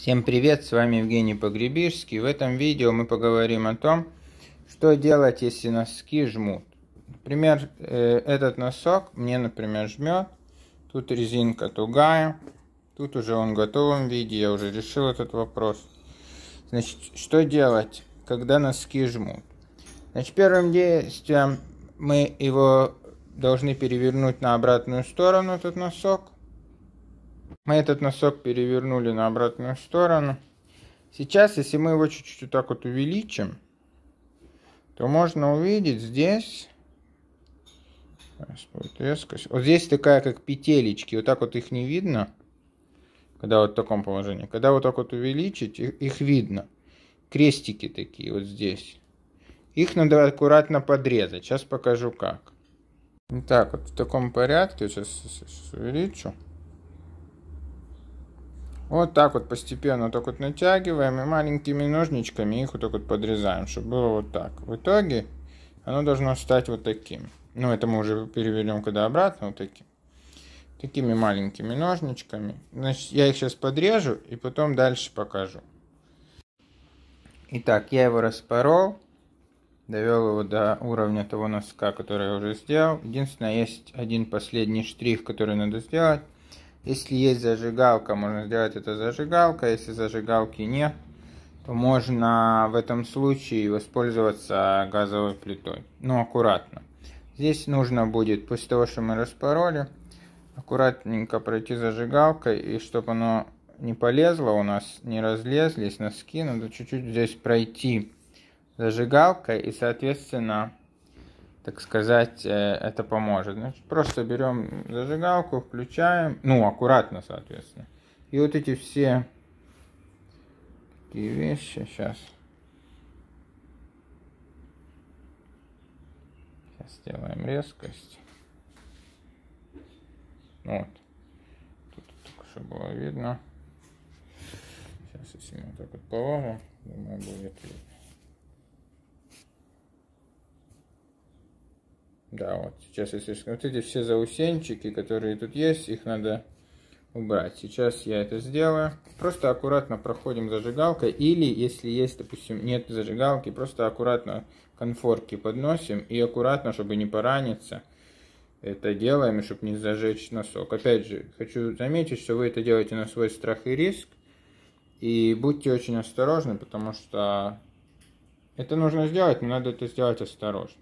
Всем привет, с вами Евгений Погребишский. В этом видео мы поговорим о том, что делать, если носки жмут. Например, э, этот носок мне, например, жмет. Тут резинка тугая. Тут уже он в готовом виде, я уже решил этот вопрос. Значит, что делать, когда носки жмут? Значит, первым действием мы его должны перевернуть на обратную сторону, этот носок – мы этот носок перевернули на обратную сторону. Сейчас, если мы его чуть-чуть вот так вот увеличим, то можно увидеть здесь будет резкость. Вот здесь такая как петелечки, вот так вот их не видно, когда вот в таком положении. Когда вот так вот увеличить, их, видно. Крестики такие вот здесь. Их надо аккуратно подрезать. Сейчас покажу как. Так, вот в таком порядке, сейчас, сейчас увеличу. Вот так вот постепенно вот так вот натягиваем и маленькими ножничками их вот так вот подрезаем, чтобы было вот так. В итоге оно должно стать вот таким. Ну, это мы уже переведем когда обратно, вот таким. Такими маленькими ножничками. Значит, я их сейчас подрежу и потом дальше покажу. Итак, я его распорол. Довел его до уровня того носка, который я уже сделал. Единственное, есть один последний штрих, который надо сделать. Если есть зажигалка, можно сделать это зажигалка. Если зажигалки нет, то можно в этом случае воспользоваться газовой плитой. Но ну, аккуратно. Здесь нужно будет, после того, что мы распороли, аккуратненько пройти зажигалкой, и чтобы оно не полезло у нас, не разлезлись носки, надо чуть-чуть здесь пройти зажигалкой, и, соответственно, так сказать, э, это поможет. Значит, ну, просто берем зажигалку, включаем, ну, аккуратно, соответственно. И вот эти все такие вещи сейчас. Сейчас сделаем резкость. Вот. Тут только что было видно. Сейчас, если мы так вот положим, думаю, будет видно. Да, вот сейчас, я если вот эти все заусенчики, которые тут есть, их надо убрать. Сейчас я это сделаю. Просто аккуратно проходим зажигалкой. Или, если есть, допустим, нет зажигалки, просто аккуратно конфорки подносим. И аккуратно, чтобы не пораниться, это делаем, чтобы не зажечь носок. Опять же, хочу заметить, что вы это делаете на свой страх и риск. И будьте очень осторожны, потому что это нужно сделать, но надо это сделать осторожно.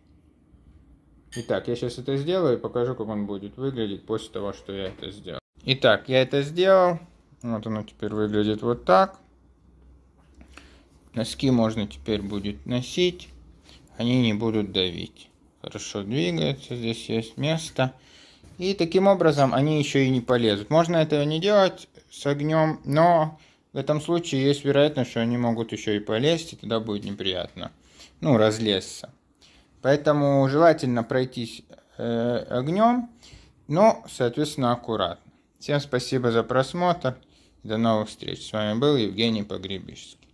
Итак, я сейчас это сделаю и покажу, как он будет выглядеть после того, что я это сделал. Итак, я это сделал. Вот оно теперь выглядит вот так. Носки можно теперь будет носить. Они не будут давить. Хорошо двигается, здесь есть место. И таким образом они еще и не полезут. Можно этого не делать с огнем, но в этом случае есть вероятность, что они могут еще и полезть, и тогда будет неприятно. Ну, разлезться. Поэтому желательно пройтись э, огнем, но, соответственно, аккуратно. Всем спасибо за просмотр. До новых встреч. С вами был Евгений Погребический.